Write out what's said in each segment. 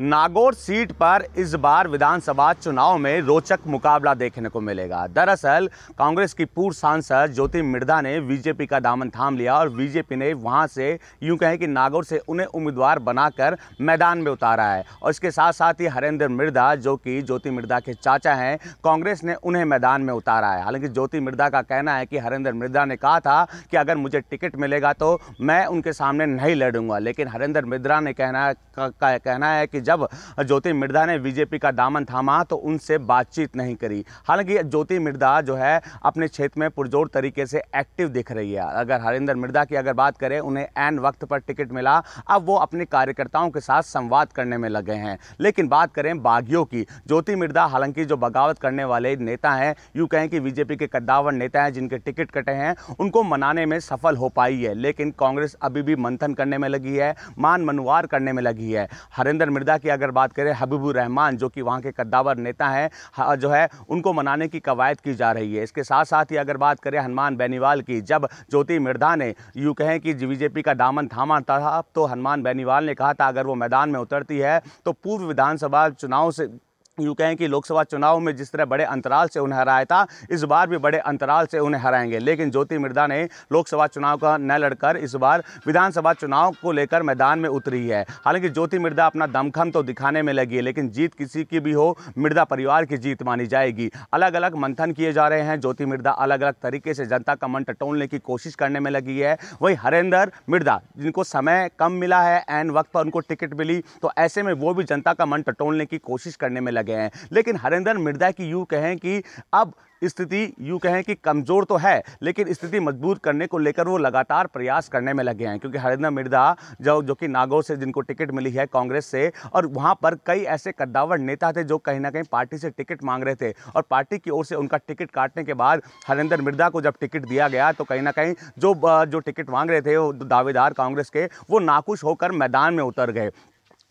Nagaur seat पर इस बार विधानसभा चुनाव में रोचक मुकाबला देखने को मिलेगा दरअसल कांग्रेस की पूर्व सांसद ज्योति मिर्धा ने बीजेपी का दामन थाम लिया और बीजेपी ने वहां से यूं कहें कि नागौर से उन्हें उम्मीदवार बनाकर मैदान में उतारा है और इसके साथ साथ ही हरेंद्र मिर्धा जो कि ज्योति मिर्धा के चाचा हैं कांग्रेस ने उन्हें मैदान में उतारा है हालांकि ज्योति मिर्धा का कहना है कि हरेंद्र मिर्धा ने कहा था कि अगर मुझे टिकट मिलेगा तो मैं उनके सामने नहीं लड़ूंगा लेकिन हरेंद्र मिर्धा ने कहना कहना है कि जब ज्योति मिर्दा ने बीजेपी का दामन थामा तो उनसे बातचीत नहीं करी हालांकि ज्योति मिर्दा जो है अपने क्षेत्र में पुरजोर तरीके से एक्टिव दिख रही है अगर हरिंदर मिर्दा की अगर बात करें उन्हें एन वक्त पर टिकट मिला अब वो अपने कार्यकर्ताओं के साथ संवाद करने में लगे हैं लेकिन बात करें बागियों की ज्योति मिर्दा हालांकि जो बगावत करने वाले नेता हैं यूँ कहें कि बीजेपी के कद्दावर नेता हैं जिनके टिकट कटे हैं उनको मनाने में सफल हो पाई है लेकिन कांग्रेस अभी भी मंथन करने में लगी है मान मनुवार करने में लगी है हरेंद्र मिर्दा की अगर बात करें हबीबुर रहमान जो कि वहाँ के कद्दावर नेता हैं जो है उनको मनाने की कवायद की जा रही है इसके साथ साथ ही अगर बात करें हनुमान बेनीवाल की जब ज्योति मिर्धा ने यूँ कहें कि बीजेपी का दामन थामा था तो हनुमान बेनीवाल ने कहा था अगर वो मैदान में उतरती है तो पूर्व विधानसभा चुनाव से यूँ कहें कि लोकसभा चुनाव में जिस तरह बड़े अंतराल से उन्हें हराया था इस बार भी बड़े अंतराल से उन्हें हराएंगे लेकिन ज्योति मिर्दा ने लोकसभा चुनाव का न लड़कर इस बार विधानसभा चुनाव को लेकर मैदान में उतरी है हालांकि ज्योति मिर्दा अपना दमखम तो दिखाने में लगी है लेकिन जीत किसी की भी हो मिर्दा परिवार की जीत मानी जाएगी अलग अलग मंथन किए जा रहे हैं ज्योति मिर्दा अलग अलग तरीके से जनता का मन टटोलने की कोशिश करने में लगी है वही हरेंद्र मिर्दा जिनको समय कम मिला है एन वक्त पर उनको टिकट मिली तो ऐसे में वो भी जनता का मन टटोलने की कोशिश करने में लगे गए हैं लेकिन हरेंद्र मिर्जा की यूँ कहें कि अब स्थिति यूँ कहें कि कमज़ोर तो है लेकिन स्थिति मजबूत करने को लेकर वो लगातार प्रयास करने में लगे हैं क्योंकि हरेंद्र मिर्जा जो जो कि नागौर से जिनको टिकट मिली है कांग्रेस से और वहाँ पर कई ऐसे कद्दावर नेता थे जो कहीं ना कहीं पार्टी से टिकट मांग रहे थे और पार्टी की ओर से उनका टिकट काटने के बाद हरेंद्र मिर्जा को जब टिकट दिया गया तो कहीं ना कहीं जो जो टिकट मांग रहे थे दावेदार कांग्रेस के वो नाखुश होकर मैदान में उतर गए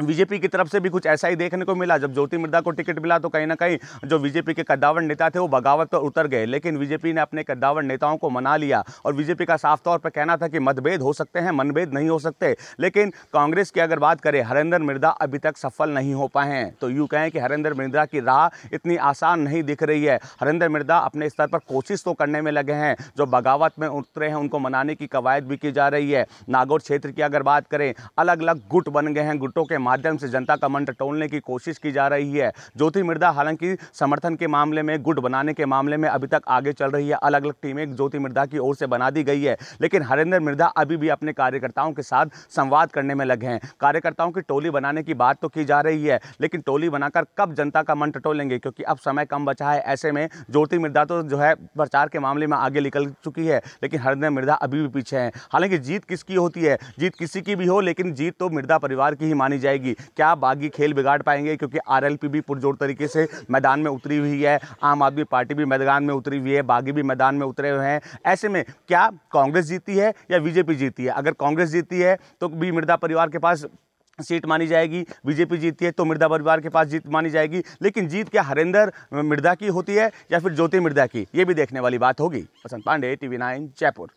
बीजेपी की तरफ से भी कुछ ऐसा ही देखने को मिला जब ज्योति मिर्दा को टिकट मिला तो कहीं ना कहीं जो बीजेपी के कद्दावर नेता थे वो बगावत पर उतर गए लेकिन बीजेपी ने अपने कद्दावर नेताओं को मना लिया और बीजेपी का साफ तौर पर कहना था कि मतभेद हो सकते हैं मनभेद नहीं हो सकते लेकिन कांग्रेस की अगर बात करें हरेंद्र मिर्दा अभी तक सफल नहीं हो पाए हैं तो यूँ कहें कि हरेंद्र मिर्दा की राह इतनी आसान नहीं दिख रही है हरेंद्र मिर्दा अपने स्तर पर कोशिश तो करने में लगे हैं जो बगावत में उतरे हैं उनको मनाने की कवायद भी की जा रही है नागौर क्षेत्र की अगर बात करें अलग अलग गुट बन गए हैं गुटों के माध्यम से जनता का मन टटोलने की कोशिश की जा रही है ज्योति मृदा हालांकि समर्थन के मामले में गुट बनाने के मामले में अभी तक आगे चल रही है अलग अलग टीमें ज्योति मृदा की ओर से बना दी गई है लेकिन हरेंद्र मृदा अभी भी अपने कार्यकर्ताओं के साथ संवाद करने में लगे हैं कार्यकर्ताओं की टोली बनाने की बात तो की जा रही है लेकिन टोली बनाकर कब जनता का मन टटोलेंगे क्योंकि अब समय कम बचा है ऐसे में ज्योति मृदा तो जो है प्रचार के मामले में आगे निकल चुकी है लेकिन हरेंद्र मृदा अभी भी पीछे हैं हालांकि जीत किसकी होती है जीत किसी की भी हो लेकिन जीत तो मृदा परिवार की ही मानी जाएगी जाएगी क्या बागी खेल बिगाड़ पाएंगे क्योंकि आर भी पुरजोर तरीके से मैदान में उतरी हुई है आम आदमी पार्टी भी मैदान में उतरी हुई है बागी भी मैदान में उतरे हुए हैं ऐसे में क्या कांग्रेस जीती है या बीजेपी जीती है अगर कांग्रेस जीती है तो भी मृदा परिवार के पास सीट मानी जाएगी बीजेपी जीती है तो मिर्दा परिवार के पास जीत मानी जाएगी लेकिन जीत क्या हरेंद्र मिर्दा की होती है या फिर ज्योति मिर्दा की ये भी देखने वाली बात होगी बसंत पांडे टीवी नाइन जयपुर